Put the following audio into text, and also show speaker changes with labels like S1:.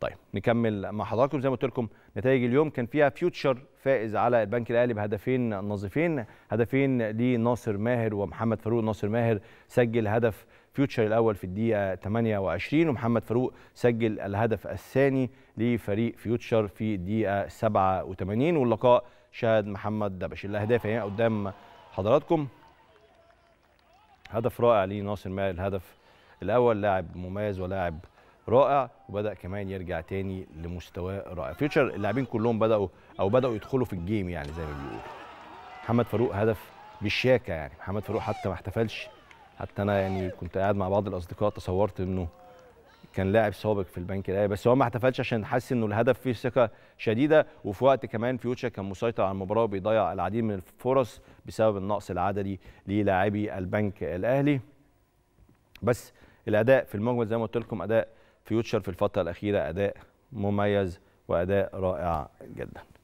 S1: طيب نكمل مع حضراتكم زي ما قلت لكم نتائج اليوم كان فيها فيوتشر فائز على البنك الاهلي بهدفين نظيفين هدفين لناصر ماهر ومحمد فاروق ناصر ماهر سجل هدف فيوتشر الاول في الدقيقه 28 ومحمد فاروق سجل الهدف الثاني لفريق فيوتشر في الدقيقه 87 واللقاء شهد محمد دبش الاهداف هي يعني قدام حضراتكم هدف رائع لناصر ماهر الهدف الاول لاعب مميز ولاعب رائع وبدا كمان يرجع تاني لمستواه رائع فيوتشر اللاعبين كلهم بداوا او بداوا يدخلوا في الجيم يعني زي ما بيقولوا محمد فاروق هدف بالشاكه يعني محمد فاروق حتى ما احتفلش حتى انا يعني كنت قاعد مع بعض الاصدقاء تصورت انه كان لاعب سابق في البنك الاهلي بس هو ما احتفلش عشان حس انه الهدف فيه ثقه شديده وفي وقت كمان فيوتشر كان مسيطر على المباراه وبيضيع العديد من الفرص بسبب النقص العددي للاعبي البنك الاهلي بس الاداء في المجمل زي ما قلت لكم اداء فيوتشر في الفتره الاخيره اداء مميز واداء رائع جدا